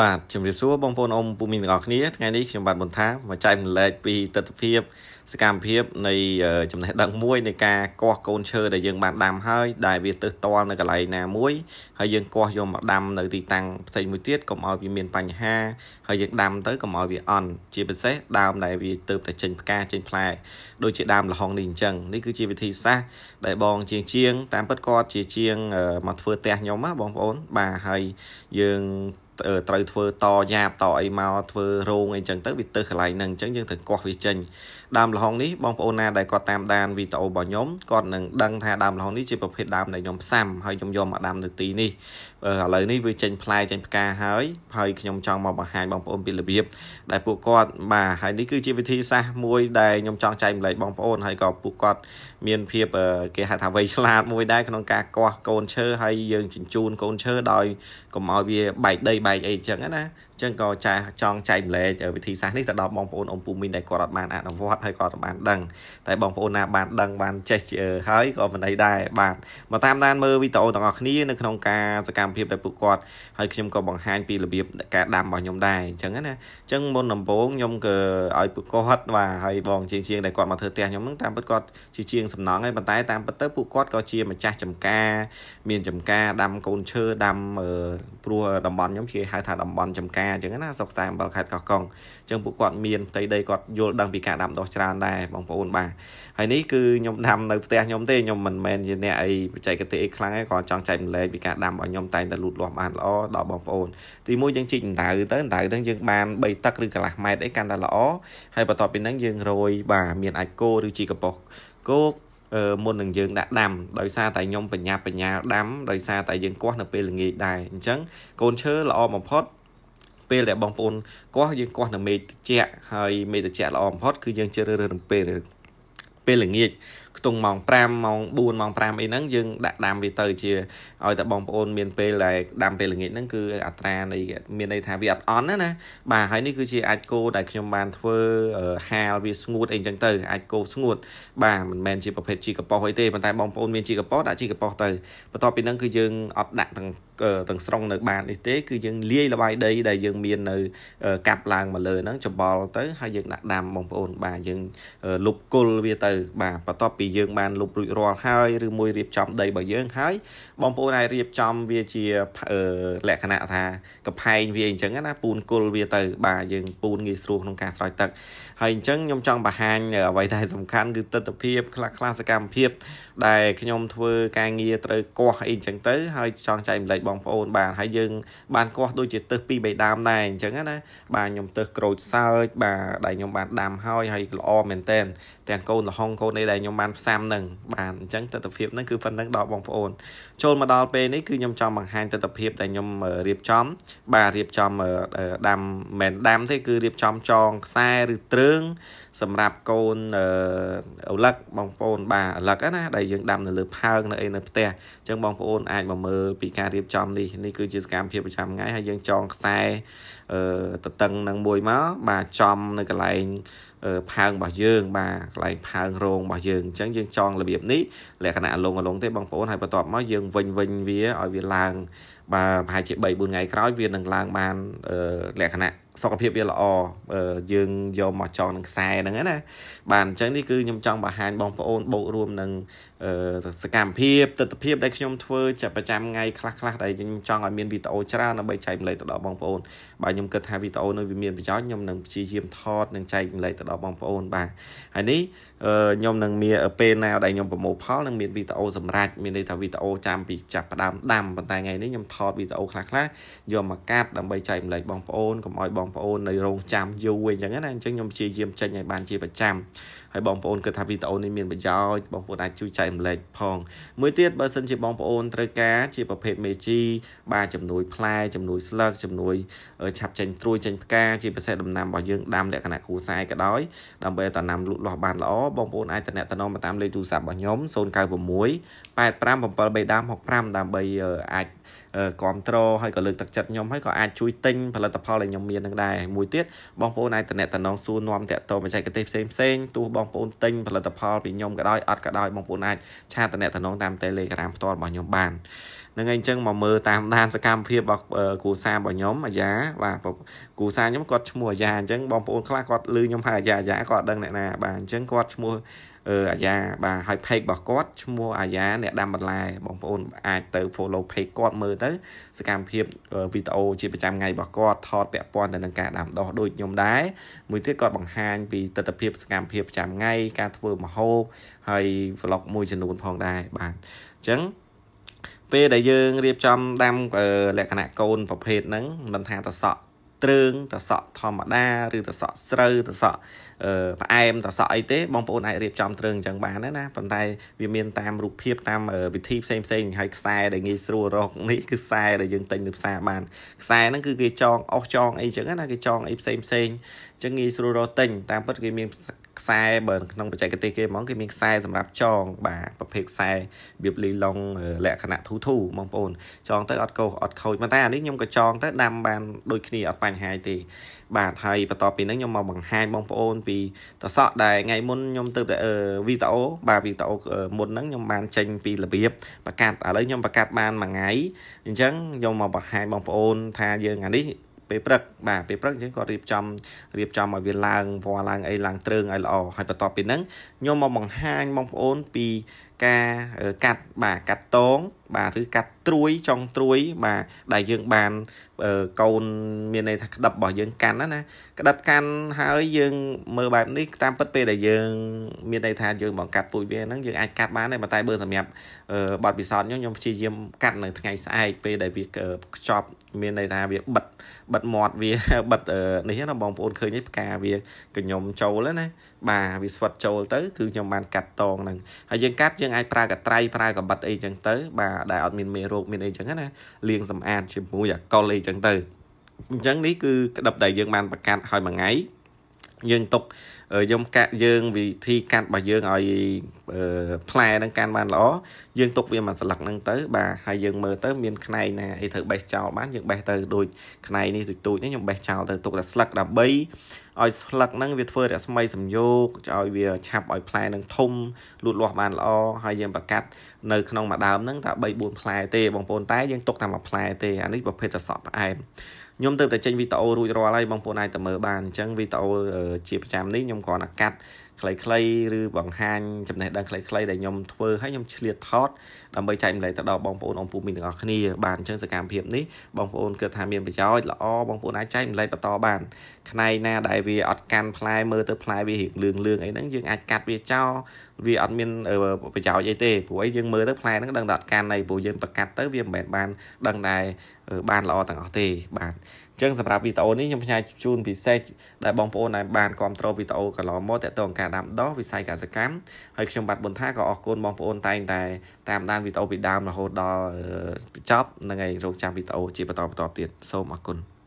បាទជំរាបសួរបងប្អូនអ៊ំពូមីងទាំងអស់គ្នាថ្ងៃនេះខ្ញុំបាទមុនថាមកចែករំលែកពីទស្សនវិជ្ជាសកម្មភាពនៃចំណេះដឹងមួយនៃការកាស់កូនឈើដែលយើងបានដាំហើយដែលវាទៅតល់នៅកន្លែងណាមួយហើយយើងកាស់យកមកដាំនៅទីតាំងផ្សេងមួយទៀតកុំឲ្យវាមានបញ្ហាហើយយើងដាំទៅកុំឲ្យវាអន់ជាពិសេសដើមដែលវាទៅតែចេញផ្កាចេញផ្លែ ដូចជាដើមលហុងនេះអញ្ចឹងនេះគឺជាវិធីសាស្ត្រដែលបងជាងជាងតាមពិតគាត់ជាជាងមកធ្វើផ្ទះខ្ញុំណាបងប្អូនបាទហើយយើងត្រូវធ្វើតយ៉ាបតអីមកធ្វើរោងអីចឹងទៅវាទៅកន្លែងហ្នឹងអញ្ចឹងយើងត្រូវកោះវាចេញដើមល្ហុងនេះបងប្អូនណាដែលគាត់តាមដានវីដេអូរបស់ខ្ញុំគាត់នឹងដឹង ថាដើមល្ហុងនេះជាប្រភេទដើមដែលខ្ញុំផ្សាំហើយខ្ញុំយកមកដាំនៅទីនេះឥឡូវនេះវាចេញផ្លែចេញផ្កាហើយហើយខ្ញុំចង់មកបង្ហាញបងប្អូនពីរបៀបដែលពួកគាត់បាទហើយនេះគឺជាវិធីសាស្ត្រមួយដែលខ្ញុំចង់ចែកម្លែកបងប្អូនហើយក៏ពួកគាត់មានភាពគេហៅថាវៃឆ្លាតមួយដែរក្នុងការកោះកូនឈើហើយយើងជញ្ជូនកូនឈើដោយកុំឲ្យវាបែកដីបបែកអីចឹងណាចឹងក៏ចែកចង់ចែកម្លែកវិធីសាស្ត្រនេះទៅដល់បងប្អូនអ៊ំពូមីងដែលគាត់អត់បានអនុវត្តហើយគាត់អត់បានដឹងតែបងប្អូនណាបានដឹងបានចេះហើយក៏មិនអីដែរបាទមកតាមដានមើលវីដេអូទាំងអស់គ្នានៅក្នុងការសកម្មភាពដែលពួកគាត់ហើយខ្ញុំក៏បង្ហាញពីរបៀបការដាំរបស់ខ្ញុំដែរអញ្ចឹងណាអញ្ចឹងមុនដំបូងខ្ញុំក៏ឲ្យពួកគាត់បាទហើយបងជាងជាងដែលគាត់មកធ្វើផ្ទះខ្ញុំហ្នឹងតាមពិតគាត់ជាជាងសំណង់ហើយប៉ុន្តែតាមពិតទៅពួកគាត់ក៏ជាម្ចាស់ចំការមានចំការដាំកូនឈើដាំព្រោះតំបន់ខ្ញុំជាហៅថាតំបន់ចំការអញ្ចឹងណាស្រុកខ្សែអំបិលខេត្តកោះកុងអញ្ចឹងពួកគាត់មានផ្ទៃដីគាត់យល់ដឹងពីការដាំដុះច្រើនដែរបងប្អូនបាទហើយនេះគឺខ្ញុំដាំនៅផ្ទះខ្ញុំទេខ្ញុំមិនមែនជាអ្នកអីបច្ចេកទេសអីខ្លាំងទេគ្រាន់ចង់ចែកម្លែកពីការដាំរបស់ខ្ញុំតែងតែលូតលាស់បានល្អដល់បងប្អូនទីមួយយើងជីកដៅទៅដៅហ្នឹងយើងបាន3ទឹកឬកន្លះម៉ែត្រអីកាន់តែល្អហើយបន្ទាប់ពីហ្នឹងយើងរោយបាទមានអាចគោឬជីកប៉ុសគោកមុននឹងយើងដាក់ដាំដោយសារតែខ្ញុំបញ្ញាបញ្ញាដាំដោយសារតែយើងគាស់នៅពេលល្ងាចដែរអញ្ចឹង កូនឈើល្អបំផុតពេលដែលបងប្អូនគាស់យើងគាស់នៅមេតិចៈហើយមេតិចៈល្អបំផុតគឺយើងជ្រើសរើសនឹងពេលពេលល្ងាចខ្ទង់ម៉ោង5ម៉ោង4ម៉ោង5អីហ្នឹងយើងដាក់ដាំវាទៅជាឲ្យតែបងប្អូនមានពេលដែលដាំពេលល្ងាចហ្នឹងគឺអត្រានៃមានន័យថាវាអត់អន់ណាណាបាទហើយនេះគឺជាអាចគោដែលខ្ញុំបានធ្វើហាលវាស្ងួតអីចឹងទៅអាចគោស្ងួត បាទមិនមែនជាប្រភេទជីកប៉ោះអីទេប៉ុន្តែបងប្អូនមានជីកប៉ោះដាក់ជីកប៉ោះទៅបន្ទាប់ពីហ្នឹងគឺយើងអត់ដាក់ទាំងទាំងស្រុងនៅបាននេះទេ គឺយើងលាយលបាយដីដែលយើងមាននៅកាប់ឡើងមកលើហ្នឹងច្បល់ទៅហើយយើងដាក់ដាំបងប្អូនបាទយើងលុបគល់វាទៅបាទបន្ទាប់ពីយើងបានលុបរួចរាល់ហើយឬមួយរៀបចំដីរបស់យើងហើយបងប្អូនអាចរៀបចំវាជាលក្ខណៈថាកំផែងវាអញ្ចឹងណាពូនគល់វាទៅ បាទយើង ពូនងាយស្រួលក្នុងការស្រោចទឹកហើយអញ្ចឹងខ្ញុំចង់បង្ហាញអ្វីដែលសំខាន់គឺទស្សនវិជ្ជាខ្លះខ្លះសកម្មភាព ដែលខ្ញុំធ្វើការងារត្រូវគាស់អីអញ្ចឹងទៅហើយចង់ចែកម្លែកបងប្អូន បាទហើយយើងបានគាស់ដូចជាទឹះពីរបីដើមដែរអញ្ចឹងណាបាទខ្ញុំទឹះក្រូចសើចបាទដែលខ្ញុំបានដាំហើយហើយល្អមែនតែនទាំងកូនលហុងកូននេះដែលខ្ញុំបានផ្សាំនឹងបាទអញ្ចឹងទស្សនវិជ្ជាហ្នឹងគឺប៉ុណ្្នឹងដល់បងប្អូនចូលមកដល់ពេលនេះគឺខ្ញុំចង់បង្ហាញទស្សនវិជ្ជាដែលខ្ញុំរៀបចំ បាទរៀបចំដាំមិនដាំទេគឺរៀបចំចងខ្សែឬទ្រើងសម្រាប់កូនអូលឹកបងប្អូន បាទអូលឹកណាដែលយើងដាំនៅលើផើងនៅអីនៅផ្ទះអញ្ចឹងបងប្អូនអាចមកមើលពីការរៀបចំនេះនេះគឺជាសកម្មភាពប្រចាំថ្ងៃហើយយើងចងខ្សែតតឹងនឹងមួយមកបាទចំនៅកន្លែងផើងរបស់យើង បាទកន្លែងផើងរោងរបស់យើងអញ្ចឹងយើងចង់របៀបនេះលក្ខណៈអលងអលងទេបងប្អូនហើយបន្ទាប់មកយើងវិញវិញវាឲ្យវាឡើង បាទប្រហែលជា3 4ថ្ងៃក្រោយវានឹងឡើងបានលក្ខណៈសុខភាពវាល្អយើងយកមកចងនឹងខ្សែហ្នឹងណាបាទអញ្ចឹងនេះគឺខ្ញុំចង់បង្ហាញបងប្អូន បូករួមនឹងសកម្មភាពទស្សនវិជ្ជាដែលខ្ញុំធ្វើចាប់ប្រចាំថ្ងៃខ្លះខ្លះដែលខ្ញុំចង់ឲ្យមានវីដេអូច្រើនដើម្បីចែកម្លែកទៅដល់បងប្អូនបាទខ្ញុំគិតថាវីដេអូនេះវាមានប្រយោជន៍ខ្ញុំនឹងព្យាយាមថតនិងចែកម្លែកទៅដល់បងប្អូនបាទហើយនេះខ្ញុំនឹងមានពេលណាដែលខ្ញុំប្រមូលផលនឹងមានវីដេអូសម្រាប់មានន័យថាវីដេអូចាំពីចាប់ផ្ដើមដាំប៉ុន្តែថ្ងៃនេះខ្ញុំថតវីដេអូខ្លះខ្លះយកមកកាត់ដើម្បីចែកម្លែកបងប្អូនកុំឲ្យបងប្អូននៅរោងចាំយូរអីចឹងណាអញ្ចឹងខ្ញុំព្យាយាមចេញឲ្យបានជាប្រចាំហើយបងប្អូនគិតថាវីដេអូនេះមានប្រយោជន៍បងប្អូនអាចជួយចែករំលែកផងមួយទៀតបើសិនជាបងប្អូនត្រូវការជាប្រភេទមេជីបាទជំនួយផ្លែជំនួយស្លឹកជំនួយឆាប់ចេញត្រួយចេញផ្កាជាពិសេសដំណាំរបស់យើងដាំលក្ខណៈគ្រួសារក៏ដោយដើម្បីឲ្យដំណាំលូតលាស់បានល្អបងប្អូនអាចតំណតំណមកតាមលេខទូរស័ព្ទរបស់ខ្ញុំ096 857 365ដើម្បីអាចគ្រប់គ្រងហើយក៏លើកទឹកចិត្តខ្ញុំហើយក៏អាចជួយទិញផលិតផលដែលខ្ញុំមាននឹងដែរមួយទៀតបងប្អូនអាចតំណតំណងសួរនាំតាក់ទងបច្ចេកទេសផ្សេងផ្សេងទោះបងប្អូនទិញផលិតផលពីខ្ញុំក៏ដោយអត់ក៏ដោយបងប្អូនអាចឆាតតំណតំណងតាម Telegram ផ្ទាល់របស់ខ្ញុំបាននឹងអីចឹងមកមើលតាមដានសកម្មភាពរបស់គ្រូសារបស់ខ្ញុំអាយ៉ាបាទគ្រូសាខ្ញុំគាត់ឈ្មោះអាយ៉ាអញ្ចឹងបងប្អូនខ្លះគាត់ឮខ្ញុំហៅអាយ៉ាអាយ៉ាគាត់អត់ដឹងអ្នកណាបាទអញ្ចឹងគាត់ឈ្មោះអឺអាយ៉ាបាទហើយ page របស់គាត់ឈ្មោះអាយ៉ាអ្នកដាំបន្លែបងប្អូនអាចទៅ follow page គាត់មើលទៅសកម្មភាពវីដេអូជាប្រចាំថ្ងៃរបស់គាត់ថតពាក់ព័ន្ធទៅនឹងការដាំដុះដូចខ្ញុំដែរមួយទៀតគាត់បង្ហាញពីទស្សនវិជ្ជាសកម្មភាពប្រចាំថ្ងៃការធ្វើម្ហូបហើយ vlog មួយចំនួនផងដែរបាទអញ្ចឹង ពេលដែលយើងរៀបចំដាំលក្ខណៈកូនប្រភេទហ្នឹងមិនថាតសក់ទ្រើងតសក់ធម្មតាឬតសក់ស្រូវតសក់ផ្អែមតសក់អីទេបងប្អូនអាចរៀបចំទ្រើងអញ្ចឹងបានណាប៉ុន្តែវាមានតាមរូបភាពតាម វិធីផ្សេងផ្សេងហើយខ្សែដែលងាយស្រួលរក នេះគឺខ្សែដែលយើងទិញនៅផ្សារបានខ្សែហ្នឹងគឺគេចងអស់ចងអីអញ្ចឹងណាគេចងអីផ្សេងផ្សេងអញ្ចឹងងាយស្រួលរកទិញតាមពិតគេមានខ្សែបើក្នុងបច្ចេកទេសគេហ្មងគឺមានខ្សែសម្រាប់ចង បាទប្រភេទខ្សែរបៀបលីឡុងលក្ខណៈធូធូបងប្អូន ចង ទៅអត់កោសអត់ខូចប៉ុន្តែអានេះខ្ញុំក៏ចងទៅដាំបានដូចគ្នាអត់បញ្ហាទេបាទហើយបន្ទាប់ពីហ្នឹងខ្ញុំមកបង្ហាញបងប្អូន ពីតសក់ដែលថ្ងៃមុនខ្ញុំទៅវីដេអូបាទវីដេអូមុនហ្នឹងខ្ញុំបានចេញពីរបៀបបកាត់ឥឡូវខ្ញុំបកាត់បានមួយថ្ងៃអញ្ចឹងខ្ញុំមកបង្ហាញបងប្អូន ថាយើងអានេះពេលព្រឹកបាទពេលព្រឹកអញ្ចឹងគាត់រៀបចំរៀបចំឲ្យវាឡើងវល់ឡើងអីឡើងត្រឹងឲ្យល្អហើយបន្ទាប់ពីហ្នឹងខ្ញុំមកបង្ហាញបងប្អូនពីការកាត់បាទកាត់តងបាទឬកាត់ត្រួយចុងត្រួយបាទដែលយើងបានកូនមានន័យថាក្តិបរបស់យើងកាន់ណាណាក្តិបកាន់ហើយយើងមើលបែបនេះតាមពិតពេលដែលយើង មានន័យថាយើងបង្កាត់ពូជវាហ្នឹងយើងអាចកាត់បានដែរប៉ុន្តែបើសម្រាប់បទពិសោធន៍ខ្ញុំខ្ញុំព្យាយាមកាត់នៅថ្ងៃស្អែកពេលដែលវាខ្ចប់មានន័យថាវាបិទបិទមាត់វាបិទនេះណាបងប្អូនឃើញនេះផ្កាវាកញ្ញុំចូលណាបាទវាស្វិតចូលទៅគឺខ្ញុំបានកាត់តងហ្នឹងហើយយើងកាត់យើងអាចប្រើកត្រៃប្រើកបិតអីចឹងទៅបាទដែលអត់មានមេរោគមានអីចឹងណា លាងសម្អាតជាមួយអាកុលអីចឹងទៅអញ្ចឹងនេះគឺក្តឹបដែលយើងបានប្រកាសឲ្យមួយថ្ងៃយើងຕົកយើងកាត់យើងវិធីកាត់របស់យើងឲ្យផ្លែនឹងកាន់បានល្អយើងຕົកវាមួយស្លឹកហ្នឹងទៅបាទហើយយើងមើលទៅមានផ្នែកណាអីត្រូវបេះចោលបានយើងបេះទៅដូចផ្នែកនេះទូចទូចនេះខ្ញុំបេះចោលទៅຕົកតែស្លឹកដើម្បីឲ្យស្លឹកហ្នឹងវាធ្វើរស្មីសំយោគឲ្យវាឆាប់ឲ្យផ្លែនឹងធំលូតលាស់បានល្អហើយយើងបកាត់នៅក្នុងមួយដើមហ្នឹងតែ3 4ផ្លែទេបងប្អូនតែយើងទុកតែមួយផ្លែទេអានេះប្រភេទតែសក់ផ្អែមខ្ញុំទៅតែចេញវីដេអូរួចរាល់ហើយបងប្អូនអាចទៅមើលបានអញ្ចឹងវីដេអូជាប្រចាំនេះខ្ញុំគ្រាន់តែកាត់ខ្លីៗឬបង្ហាញចំណេះដឹងខ្លីៗដែលខ្ញុំធ្វើហើយខ្ញុំឆ្លៀតថតដើម្បីចែកម្លែកទៅដល់បងប្អូនអង្គពូមីងទាំងអស់គ្នា បានអញ្ចឹងសកម្មភាពនេះបងប្អូនគិតថាមានប្រយោជន៍ល្អបងប្អូនអាចចែកម្លែកបន្តបានផ្នែកណាដែលវាអត់កាន់ផ្លែមើលទៅផ្លែវារៀងលឿងលឿងអីហ្នឹងយើងអាចកាត់វាចោលវាអត់មានប្រយោជន៍អីទេព្រោះអីយើងមើលទៅផ្លែហ្នឹងដឹងតែអត់កាន់អីព្រោះយើងប្រកាត់ទៅវាមិនមែនបានដឹងដែរបានល្អទាំងអស់ទេបាទអញ្ចឹងសម្រាប់វីដេអូនេះខ្ញុំផ្ញើជូនពិសេសដែលបងប្អូនដែលបានគ្រប់គ្រងវីដេអូកន្លងមកតាក់ទងការដាំដុះវិស័យកសិកម្មហើយខ្ញុំបាទប៊ុនថាក៏អរគុណបងប្អូនតែងតែតាមដានវីដេអូពីដើមរហូតដល់បញ្ចប់នឹងឯងរងចាំវីដេអូជាបន្តបន្តទៀតសូមអរគុណ